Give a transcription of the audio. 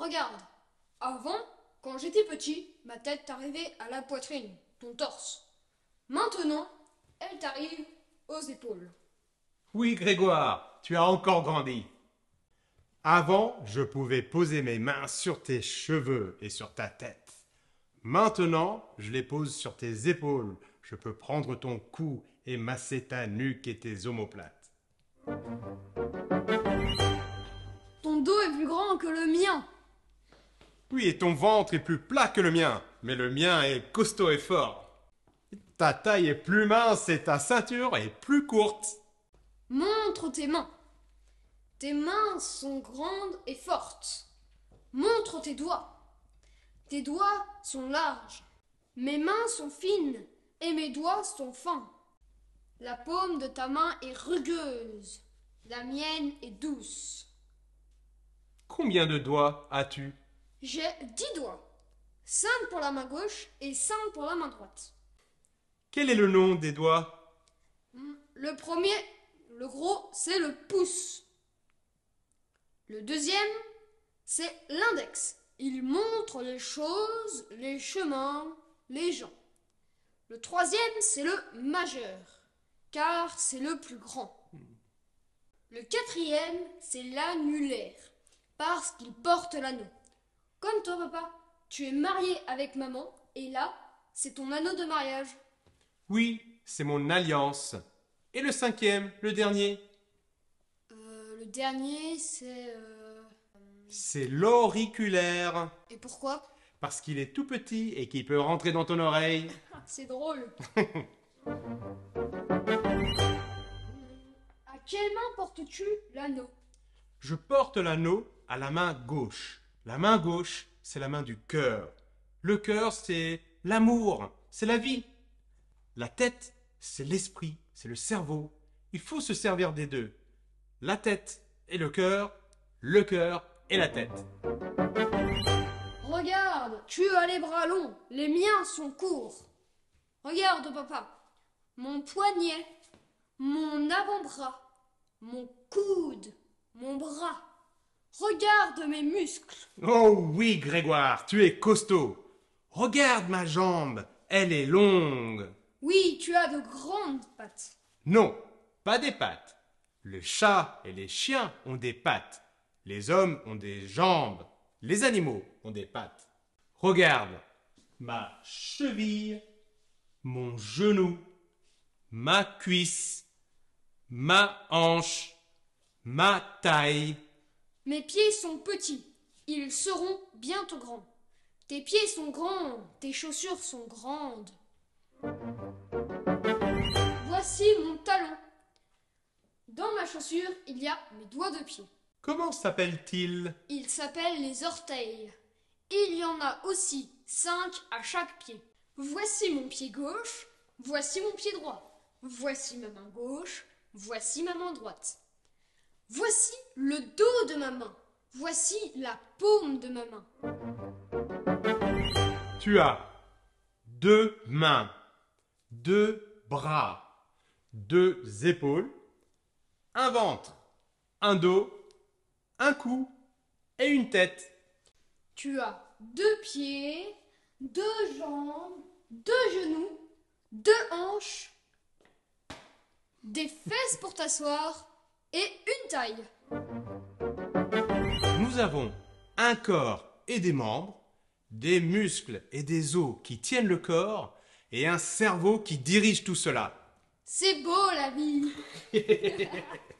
Regarde, avant, quand j'étais petit, ma tête t'arrivait à la poitrine, ton torse. Maintenant, elle t'arrive aux épaules. Oui, Grégoire, tu as encore grandi. Avant, je pouvais poser mes mains sur tes cheveux et sur ta tête. Maintenant, je les pose sur tes épaules. Je peux prendre ton cou et masser ta nuque et tes omoplates. Ton dos est plus grand que le mien. Oui, et ton ventre est plus plat que le mien, mais le mien est costaud et fort. Ta taille est plus mince et ta ceinture est plus courte. Montre tes mains. Tes mains sont grandes et fortes. Montre tes doigts. Tes doigts sont larges. Mes mains sont fines et mes doigts sont fins. La paume de ta main est rugueuse. La mienne est douce. Combien de doigts as-tu j'ai 10 doigts. 5 pour la main gauche et 5 pour la main droite. Quel est le nom des doigts hmm, Le premier, le gros, c'est le pouce. Le deuxième, c'est l'index. Il montre les choses, les chemins, les gens. Le troisième, c'est le majeur, car c'est le plus grand. Hmm. Le quatrième, c'est l'annulaire, parce qu'il porte l'anneau. Comme toi, papa, tu es marié avec maman, et là, c'est ton anneau de mariage. Oui, c'est mon alliance. Et le cinquième, le dernier euh, Le dernier, c'est... Euh, c'est l'auriculaire. Et pourquoi Parce qu'il est tout petit et qu'il peut rentrer dans ton oreille. c'est drôle. à quelle main portes-tu l'anneau Je porte l'anneau à la main gauche. La main gauche, c'est la main du cœur. Le cœur, c'est l'amour, c'est la vie. La tête, c'est l'esprit, c'est le cerveau. Il faut se servir des deux. La tête et le cœur, le cœur et la tête. Regarde, tu as les bras longs, les miens sont courts. Regarde, papa, mon poignet, mon avant-bras, mon coude, mon bras. Regarde mes muscles. Oh oui, Grégoire, tu es costaud. Regarde ma jambe, elle est longue. Oui, tu as de grandes pattes. Non, pas des pattes. Le chat et les chiens ont des pattes. Les hommes ont des jambes. Les animaux ont des pattes. Regarde ma cheville, mon genou, ma cuisse, ma hanche, ma taille. Mes pieds sont petits, ils seront bientôt grands. Tes pieds sont grands, tes chaussures sont grandes. Voici mon talon. Dans ma chaussure, il y a mes doigts de pied. Comment s'appellent-ils Ils s'appellent les orteils. Il y en a aussi cinq à chaque pied. Voici mon pied gauche, voici mon pied droit, voici ma main gauche, voici ma main droite. Voici le dos de ma main. Voici la paume de ma main. Tu as deux mains, deux bras, deux épaules, un ventre, un dos, un cou et une tête. Tu as deux pieds, deux jambes, deux genoux, deux hanches, des fesses pour t'asseoir et une taille. Nous avons un corps et des membres, des muscles et des os qui tiennent le corps et un cerveau qui dirige tout cela. C'est beau la vie